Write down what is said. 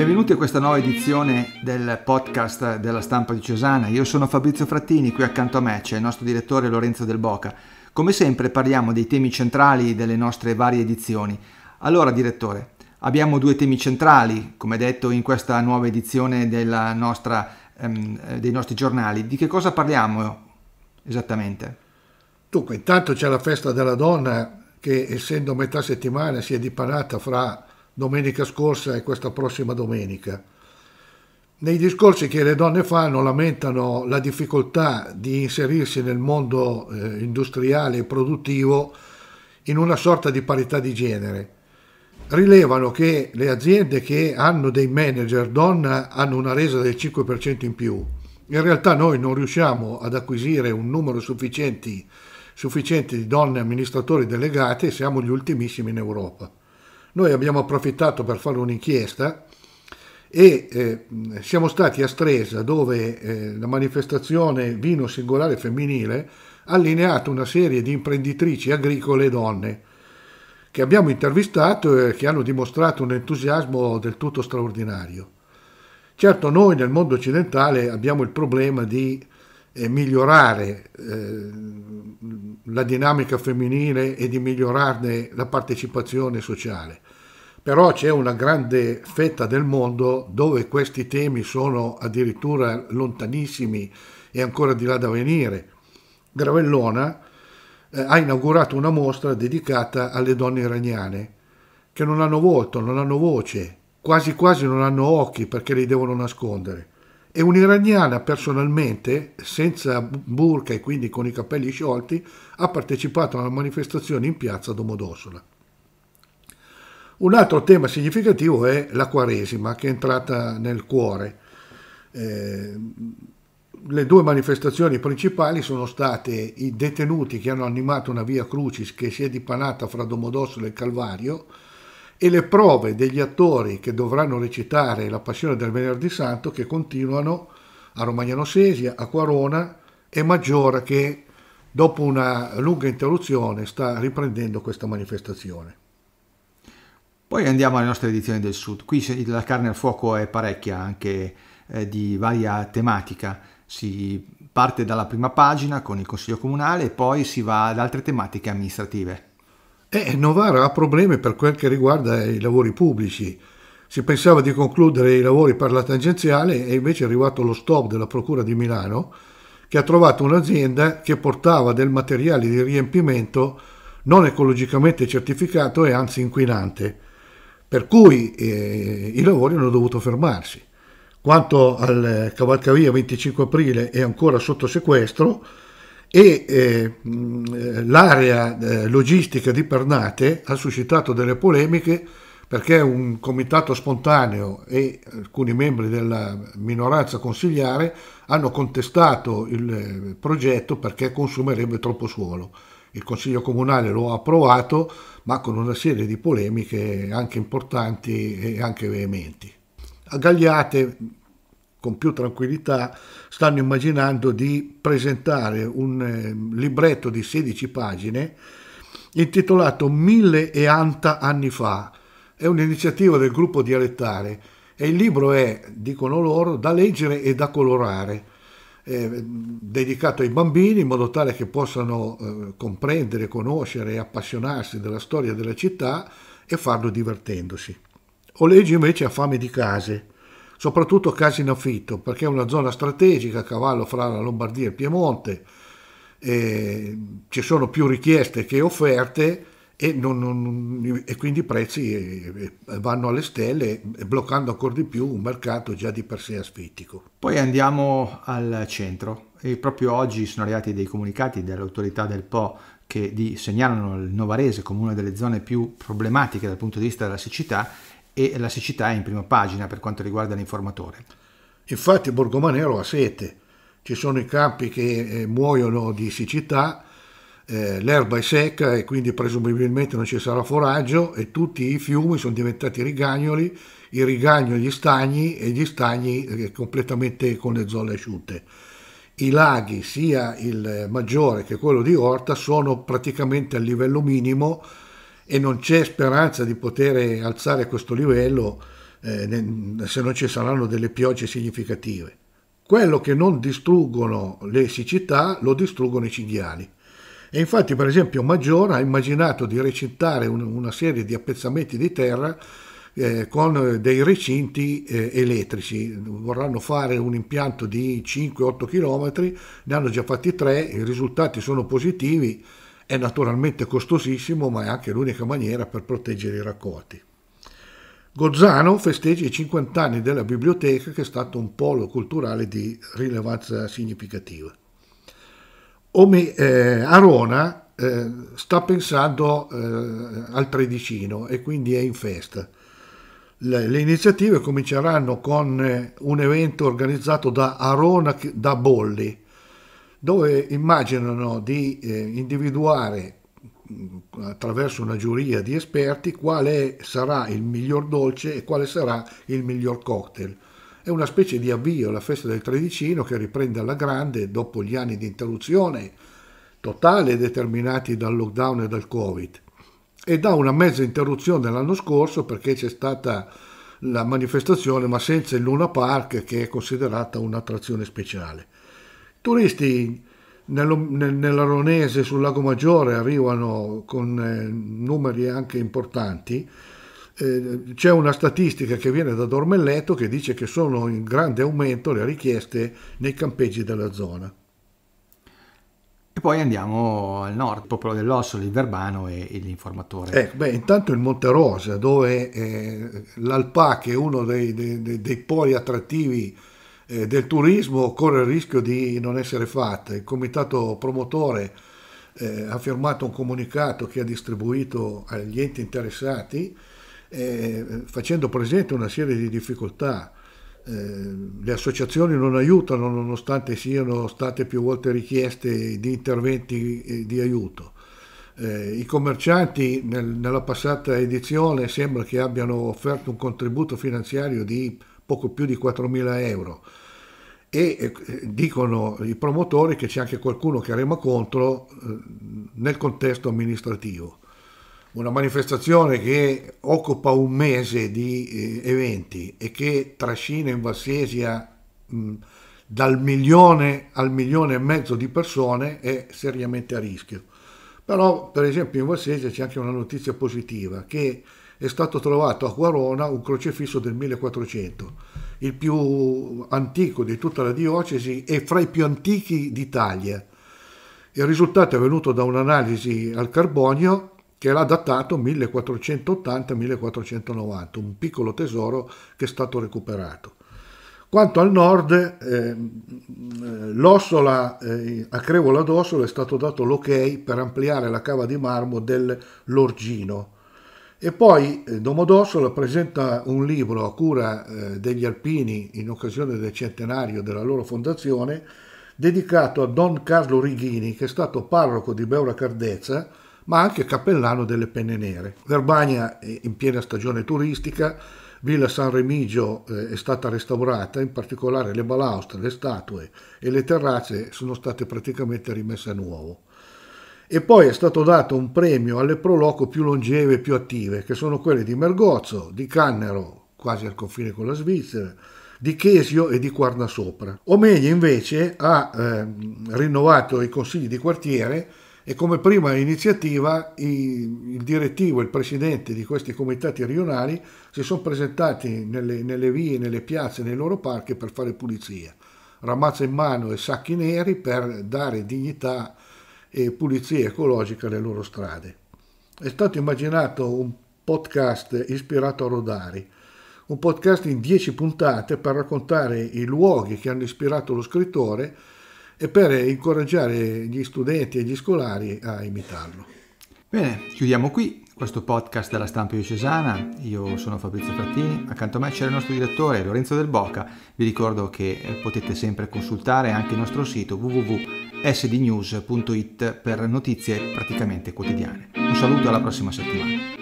Benvenuti a questa nuova edizione del podcast della stampa di Cesana. Io sono Fabrizio Frattini, qui accanto a me c'è il nostro direttore Lorenzo Del Boca. Come sempre parliamo dei temi centrali delle nostre varie edizioni. Allora, direttore, abbiamo due temi centrali, come detto, in questa nuova edizione nostra, ehm, dei nostri giornali. Di che cosa parliamo esattamente? Dunque, intanto c'è la festa della donna che, essendo metà settimana, si è dipanata fra domenica scorsa e questa prossima domenica. Nei discorsi che le donne fanno lamentano la difficoltà di inserirsi nel mondo eh, industriale e produttivo in una sorta di parità di genere. Rilevano che le aziende che hanno dei manager donna hanno una resa del 5% in più. In realtà noi non riusciamo ad acquisire un numero sufficiente, sufficiente di donne amministratori delegate e siamo gli ultimissimi in Europa. Noi abbiamo approfittato per fare un'inchiesta e eh, siamo stati a Stresa dove eh, la manifestazione Vino Singolare Femminile ha allineato una serie di imprenditrici agricole donne che abbiamo intervistato e che hanno dimostrato un entusiasmo del tutto straordinario. Certo noi nel mondo occidentale abbiamo il problema di e migliorare eh, la dinamica femminile e di migliorarne la partecipazione sociale. Però c'è una grande fetta del mondo dove questi temi sono addirittura lontanissimi e ancora di là da venire. Gravellona eh, ha inaugurato una mostra dedicata alle donne iraniane che non hanno volto, non hanno voce, quasi quasi non hanno occhi perché li devono nascondere e un'iraniana personalmente, senza burca e quindi con i capelli sciolti, ha partecipato a una manifestazione in piazza Domodossola. Un altro tema significativo è la Quaresima che è entrata nel cuore. Eh, le due manifestazioni principali sono state i detenuti che hanno animato una via Crucis che si è dipanata fra Domodossola e Calvario, e le prove degli attori che dovranno recitare la Passione del Venerdì Santo che continuano a Romagnano Sesia, a Quarona e Maggiora che dopo una lunga interruzione sta riprendendo questa manifestazione. Poi andiamo alle nostre edizioni del Sud. Qui la carne al fuoco è parecchia, anche eh, di varia tematica. Si parte dalla prima pagina con il Consiglio Comunale e poi si va ad altre tematiche amministrative. E eh, Novara ha problemi per quel che riguarda i lavori pubblici. Si pensava di concludere i lavori per la tangenziale e invece è arrivato lo stop della Procura di Milano che ha trovato un'azienda che portava del materiale di riempimento non ecologicamente certificato e anzi inquinante, per cui eh, i lavori hanno dovuto fermarsi. Quanto al eh, Cavalcavia 25 aprile è ancora sotto sequestro, e eh, l'area eh, logistica di Pernate ha suscitato delle polemiche perché un comitato spontaneo e alcuni membri della minoranza consigliare hanno contestato il eh, progetto perché consumerebbe troppo suolo. Il Consiglio Comunale lo ha approvato, ma con una serie di polemiche anche importanti e anche veementi. A Gagliate con più tranquillità stanno immaginando di presentare un eh, libretto di 16 pagine intitolato Mille e Anta anni fa. È un'iniziativa del gruppo dialettare e il libro è, dicono loro, da leggere e da colorare, eh, dedicato ai bambini in modo tale che possano eh, comprendere, conoscere e appassionarsi della storia della città e farlo divertendosi. O invece a fame di case soprattutto casi in affitto, perché è una zona strategica a cavallo fra la Lombardia e il Piemonte, e ci sono più richieste che offerte e, non, non, e quindi i prezzi eh, eh, vanno alle stelle, bloccando ancora di più un mercato già di per sé asfittico. Poi andiamo al centro. E proprio oggi sono arrivati dei comunicati dell'autorità del Po che segnalano il Novarese come una delle zone più problematiche dal punto di vista della siccità e la siccità è in prima pagina per quanto riguarda l'informatore. Infatti Borgomanero ha sete, ci sono i campi che eh, muoiono di siccità, eh, l'erba è secca e quindi presumibilmente non ci sarà foraggio e tutti i fiumi sono diventati rigagnoli, i rigagnoli gli stagni e gli stagni eh, completamente con le zolle asciutte. I laghi, sia il maggiore che quello di Orta, sono praticamente a livello minimo e non c'è speranza di poter alzare questo livello eh, se non ci saranno delle piogge significative. Quello che non distruggono le siccità lo distruggono i cinghiali. E infatti, per esempio, Maggiore ha immaginato di recintare un, una serie di appezzamenti di terra eh, con dei recinti eh, elettrici. Vorranno fare un impianto di 5-8 km, ne hanno già fatti 3, i risultati sono positivi è naturalmente costosissimo, ma è anche l'unica maniera per proteggere i raccolti. Gozzano festeggia i 50 anni della biblioteca che è stato un polo culturale di rilevanza significativa. Ome, eh, Arona eh, sta pensando eh, al tredicino e quindi è in festa. Le, le, iniziative cominceranno con eh, un evento organizzato da Arona da Bolli, dove immaginano di eh, individuare mm, attraverso una giuria di esperti quale sarà il miglior dolce e quale sarà il miglior cocktail. È una specie di avvio alla festa del Tredicino che riprende alla grande dopo gli anni di interruzione totale determinati dal lockdown e dal Covid e da una mezza interruzione l'anno scorso perché c'è stata la manifestazione ma senza il Luna Park che è considerata un'attrazione speciale. Turisti nell'Aronese sul Lago Maggiore arrivano con eh, numeri anche importanti. Eh, c'è una statistica che viene da Dormelletto che dice che sono in grande aumento le richieste nei campeggi della zona. E poi andiamo al nord, Popolo dell'Osso, il Verbano e, l'informatore. Eh, beh, intanto il Monte Rosa, dove eh, l'alpaca è uno dei, dei, dei, poli attrattivi eh, del turismo corre il rischio di non essere fatta. Il comitato promotore eh, ha firmato un comunicato che ha distribuito agli enti interessati eh, facendo presente una serie di difficoltà. Eh, le associazioni non aiutano nonostante siano state più volte richieste di interventi eh, di aiuto. Eh, I commercianti nel, nella passata edizione sembra che abbiano offerto un contributo finanziario di poco più di 4.000 euro e eh, dicono i promotori che c'è anche qualcuno che rema contro eh, nel contesto amministrativo. Una manifestazione che occupa un mese di eh, eventi e che trascina in Valsesia dal milione al milione e mezzo di persone è seriamente a rischio. Però per esempio in Valsesia c'è anche una notizia positiva che è stato trovato a Quarona un crocefisso del 1400 il più antico di tutta la diocesi e fra i più antichi d'Italia. Il risultato è venuto da un'analisi al carbonio che l'ha datato 1480-1490, un piccolo tesoro che è stato recuperato. Quanto al nord, ehm, eh, l'Ossola, eh, a Crevola d'Ossola è stato dato l'ok per ampliare la cava di marmo dell'Orgino, e poi eh, Domodossola presenta un libro a cura eh, degli alpini in occasione del centenario della loro fondazione, dedicato a Don Carlo Righini, che è stato parroco di Beura Cardezza, ma anche cappellano delle Penne Nere. Verbania è in piena stagione turistica, Villa San Remigio eh, è stata restaurata, in particolare le balaustre, le statue e le terrazze sono state praticamente rimesse a nuovo e poi è stato dato un premio alle proloco più longeve e più attive, che sono quelle di Mergozzo, di Cannero, quasi al confine con la Svizzera, di Chesio e di Quarnasopra. Omegli invece ha eh, rinnovato i consigli di quartiere e come prima iniziativa i, il direttivo e il presidente di questi comitati rionali si sono presentati nelle, nelle vie, nelle piazze, nei loro parchi per fare pulizia. Ramazza in mano e sacchi neri per dare dignità a e pulizia ecologica le loro strade. È stato immaginato un podcast ispirato a Rodari, un podcast in 10 puntate per raccontare i luoghi che hanno ispirato lo scrittore e per incoraggiare gli studenti e gli scolari a imitarlo. Bene, chiudiamo qui. Questo podcast della stampa diocesana, io sono Fabrizio Frattini, accanto a me c'è il nostro direttore Lorenzo Del Boca, vi ricordo che eh, potete sempre consultare anche il nostro sito www.sdnews.it per notizie praticamente quotidiane. Un saluto e alla prossima settimana.